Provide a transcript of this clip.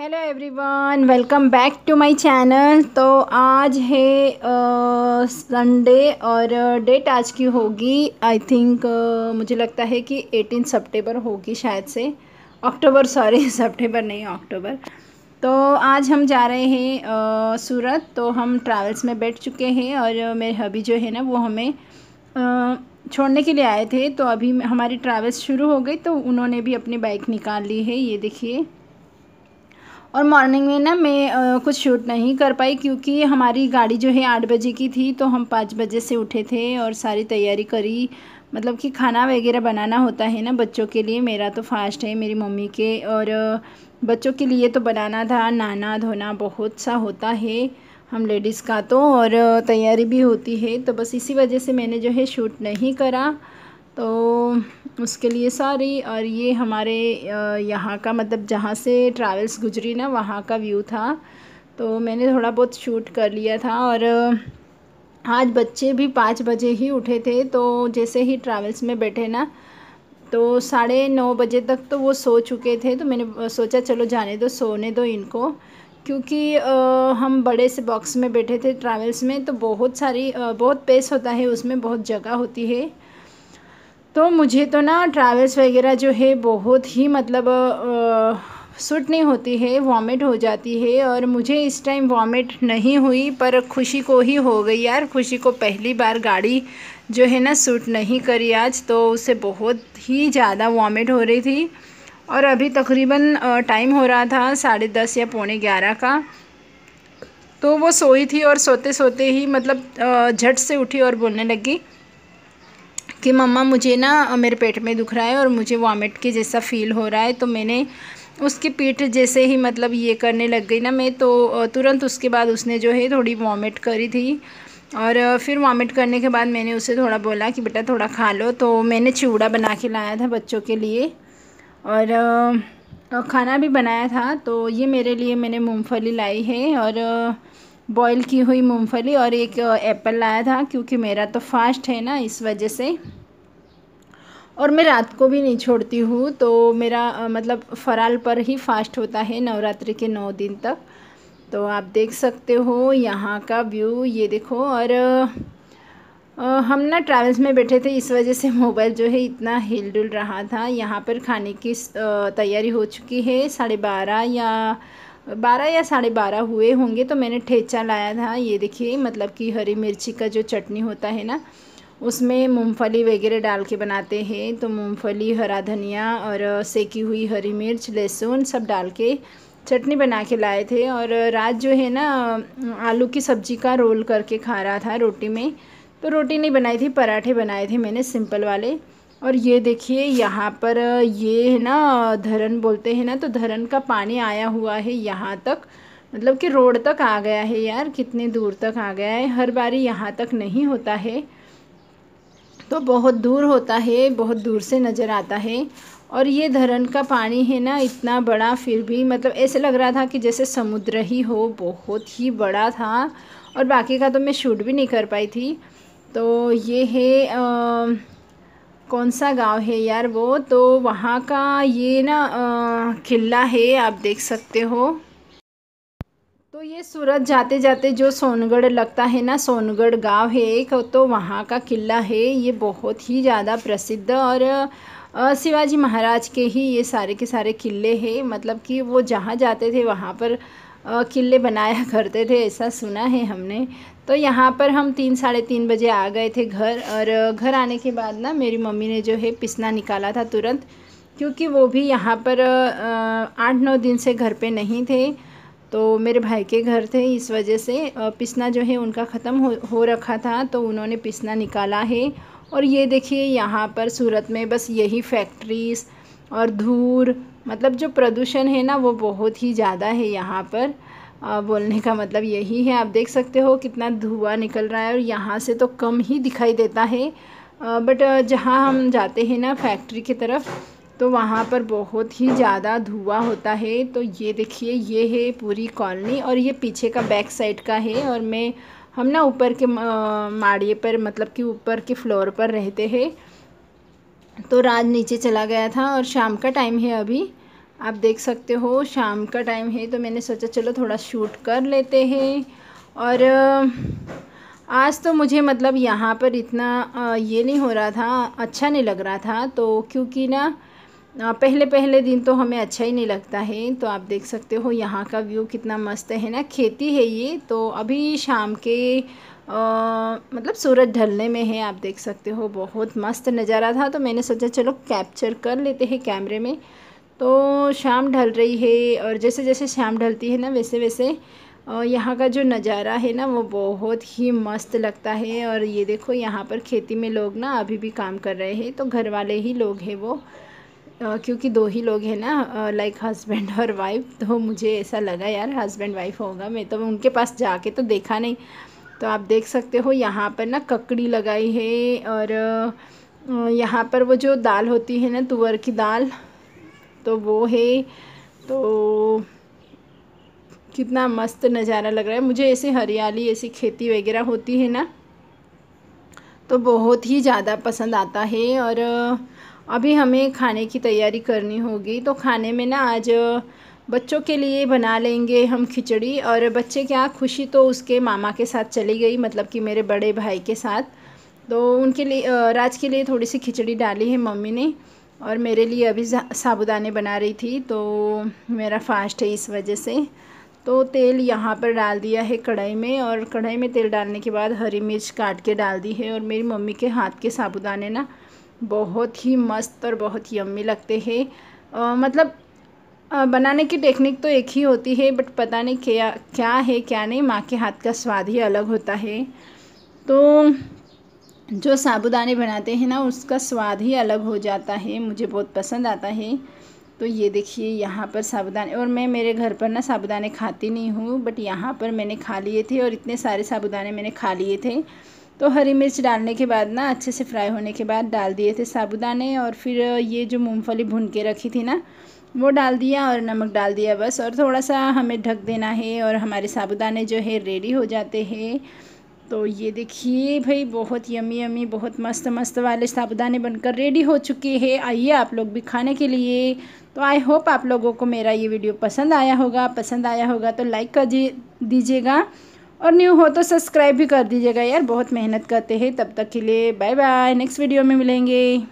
hello everyone welcome back to my channel तो आज है संडे और डेट आज की होगी आई थिंक मुझे लगता है कि 18 सितंबर होगी शायद से अक्टूबर सॉरी सितंबर नहीं अक्टूबर तो आज हम जा रहे हैं सूरत तो हम ट्रैवल्स में बैठ चुके हैं और मेरे हबी जो है ना वो हमें uh, छोड़ने के लिए आए थे तो अभी हमारी ट्रैवल्स शुरू हो गई तो उन्होंने भी अपनी बाइक निकाल ली है ये देखिए और मॉर्निंग में ना मैं कुछ शूट नहीं कर पाई क्योंकि हमारी गाड़ी जो है आठ बजे की थी तो हम पाँच बजे से उठे थे और सारी तैयारी करी मतलब कि खाना वगैरह बनाना होता है ना बच्चों के लिए मेरा तो फास्ट है मेरी मम्मी के और बच्चों के लिए तो बनाना था नाना धोना बहुत सा होता है हम लेडीज़ का तो और तैयारी भी होती है तो बस इसी वजह से मैंने जो है शूट नहीं करा तो उसके लिए सॉरी और ये हमारे यहाँ का मतलब जहाँ से ट्रैवल्स गुजरी ना वहाँ का व्यू था तो मैंने थोड़ा बहुत शूट कर लिया था और आज बच्चे भी पाँच बजे ही उठे थे तो जैसे ही ट्रैवल्स में बैठे ना तो साढ़े नौ बजे तक तो वो सो चुके थे तो मैंने सोचा चलो जाने दो सोने दो इनको क्योंकि आ, हम बड़े से बॉक्स में बैठे थे ट्रैवल्स में तो बहुत सारी आ, बहुत पेस होता है उसमें बहुत जगह होती है तो मुझे तो ना ट्रैवल्स वगैरह जो है बहुत ही मतलब सूट नहीं होती है वॉमिट हो जाती है और मुझे इस टाइम वॉमिट नहीं हुई पर खुशी को ही हो गई यार खुशी को पहली बार गाड़ी जो है ना सूट नहीं करी आज तो उसे बहुत ही ज़्यादा वॉमिट हो रही थी और अभी तकरीबन टाइम हो रहा था साढ़े दस या पौने ग्यारह का तो वो सोई थी और सोते सोते ही मतलब झट से उठी और बोलने लगी कि मम्मा मुझे ना मेरे पेट में दुख रहा है और मुझे वॉमिट के जैसा फील हो रहा है तो मैंने उसके पीठ जैसे ही मतलब ये करने लग गई ना मैं तो तुरंत उसके बाद उसने जो है थोड़ी वॉमिट करी थी और फिर वॉमिट करने के बाद मैंने उसे थोड़ा बोला कि बेटा थोड़ा खा लो तो मैंने चिवड़ा बना के लाया था बच्चों के लिए और खाना भी बनाया था तो ये मेरे लिए मैंने मूँगफली लाई है और बॉईल की हुई मूंगफली और एक एप्पल लाया था क्योंकि मेरा तो फास्ट है ना इस वजह से और मैं रात को भी नहीं छोड़ती हूँ तो मेरा मतलब फराल पर ही फास्ट होता है नवरात्रि के नौ दिन तक तो आप देख सकते हो यहाँ का व्यू ये देखो और हम ना ट्रैवल्स में बैठे थे इस वजह से मोबाइल जो है इतना हिल डुल रहा था यहाँ पर खाने की तैयारी हो चुकी है साढ़े बारह या बारह या साढ़े बारह हुए होंगे तो मैंने ठेचा लाया था ये देखिए मतलब कि हरी मिर्ची का जो चटनी होता है ना उसमें मूंगफली वगैरह डाल के बनाते हैं तो मूंगफली हरा धनिया और सेकी हुई हरी मिर्च लहसुन सब डाल के चटनी बना के लाए थे और रात जो है ना आलू की सब्ज़ी का रोल करके खा रहा था रोटी में तो रोटी नहीं बनाई थी पराठे बनाए थे मैंने सिंपल वाले और ये देखिए यहाँ पर ये है ना धरन बोलते हैं ना तो धरन का पानी आया हुआ है यहाँ तक मतलब कि रोड तक आ गया है यार कितने दूर तक आ गया है हर बारी यहाँ तक नहीं होता है तो बहुत दूर होता है बहुत दूर से नज़र आता है और ये धरन का पानी है ना इतना बड़ा फिर भी मतलब ऐसे लग रहा था कि जैसे समुद्र ही हो बहुत ही बड़ा था और बाकी का तो मैं शूट भी नहीं कर पाई थी तो ये है आ, कौन सा गांव है यार वो तो वहाँ का ये ना किला है आप देख सकते हो तो ये सूरत जाते जाते जो सोनगढ़ लगता है ना सोनगढ़ गांव है एक तो वहाँ का किला है ये बहुत ही ज़्यादा प्रसिद्ध और शिवाजी महाराज के ही ये सारे के सारे किले हैं मतलब कि वो जहाँ जाते थे वहाँ पर किले बनाया करते थे ऐसा सुना है हमने तो यहाँ पर हम तीन साढ़े तीन बजे आ गए थे घर और घर आने के बाद ना मेरी मम्मी ने जो है पिसना निकाला था तुरंत क्योंकि वो भी यहाँ पर आठ नौ दिन से घर पे नहीं थे तो मेरे भाई के घर थे इस वजह से पिसना जो है उनका ख़त्म हो हो रखा था तो उन्होंने पिसना निकाला है और ये देखिए यहाँ पर सूरत में बस यही फैक्ट्रीज़ और धूर मतलब जो प्रदूषण है ना वो बहुत ही ज़्यादा है यहाँ पर आ, बोलने का मतलब यही है आप देख सकते हो कितना धुआं निकल रहा है और यहाँ से तो कम ही दिखाई देता है आ, बट जहाँ हम जाते हैं ना फैक्ट्री की तरफ तो वहाँ पर बहुत ही ज़्यादा धुआँ होता है तो ये देखिए ये है पूरी कॉलोनी और ये पीछे का बैक साइड का है और मैं हम ना ऊपर के माड़िए पर मतलब कि ऊपर के फ्लोर पर रहते हैं तो राज नीचे चला गया था और शाम का टाइम है अभी आप देख सकते हो शाम का टाइम है तो मैंने सोचा चलो थोड़ा शूट कर लेते हैं और आज तो मुझे मतलब यहाँ पर इतना ये नहीं हो रहा था अच्छा नहीं लग रहा था तो क्योंकि ना पहले पहले दिन तो हमें अच्छा ही नहीं लगता है तो आप देख सकते हो यहाँ का व्यू कितना मस्त है ना खेती है ये तो अभी शाम के मतलब सूरज ढलने में है आप देख सकते हो बहुत मस्त नज़ारा था तो मैंने सोचा चलो कैप्चर कर लेते हैं कैमरे में तो शाम ढल रही है और जैसे जैसे शाम ढलती है ना वैसे वैसे यहाँ का जो नज़ारा है ना वो बहुत ही मस्त लगता है और ये देखो यहाँ पर खेती में लोग ना अभी भी काम कर रहे हैं तो घर वाले ही लोग हैं वो क्योंकि दो ही लोग हैं ना लाइक हस्बैंड और वाइफ तो मुझे ऐसा लगा यार हस्बैंड वाइफ होगा मैं तो उनके पास जाके तो देखा नहीं तो आप देख सकते हो यहाँ पर ना ककड़ी लगाई है और यहाँ पर वो जो दाल होती है ना तुअर की दाल तो वो है तो कितना मस्त नज़ारा लग रहा है मुझे ऐसे हरियाली ऐसी खेती वगैरह होती है ना तो बहुत ही ज़्यादा पसंद आता है और अभी हमें खाने की तैयारी करनी होगी तो खाने में ना आज बच्चों के लिए बना लेंगे हम खिचड़ी और बच्चे क्या खुशी तो उसके मामा के साथ चली गई मतलब कि मेरे बड़े भाई के साथ तो उनके लिए राज के लिए थोड़ी सी खिचड़ी डाली है मम्मी ने और मेरे लिए अभी साबुदाने बना रही थी तो मेरा फास्ट है इस वजह से तो तेल यहाँ पर डाल दिया है कढ़ाई में और कढ़ाई में तेल डालने के बाद हरी मिर्च काट के डाल दी है और मेरी मम्मी के हाथ के साबुदाने ना बहुत ही मस्त और बहुत ही अम्मी लगते हैं मतलब बनाने की टेक्निक तो एक ही होती है बट पता नहीं क्या क्या है क्या नहीं माँ के हाथ का स्वाद ही अलग होता है तो जो साबुदाने बनाते हैं ना उसका स्वाद ही अलग हो जाता है मुझे बहुत पसंद आता है तो ये देखिए यहाँ पर साबुदाने और मैं मेरे घर पर ना साबुदाने खाती नहीं हूँ बट यहाँ पर मैंने खा लिए थे और इतने सारे साबुदाने मैंने खा लिए थे तो हरी मिर्च डालने के बाद ना अच्छे से फ्राई होने के बाद डाल दिए थे साबुदाने और फिर ये जो मूंगफली भून के रखी थी ना वो डाल दिया और नमक डाल दिया बस और थोड़ा सा हमें ढक देना है और हमारे साबुदाने जो है रेडी हो जाते हैं तो ये देखिए भाई बहुत यमी यमी बहुत मस्त मस्त वाले साबुदाने बनकर रेडी हो चुके हैं आइए आप लोग भी खाने के लिए तो आई होप आप लोगों को मेरा ये वीडियो पसंद आया होगा पसंद आया होगा तो लाइक कर दीजिएगा और न्यू हो तो सब्सक्राइब भी कर दीजिएगा यार बहुत मेहनत करते हैं तब तक के लिए बाय बाय नेक्स्ट वीडियो में मिलेंगे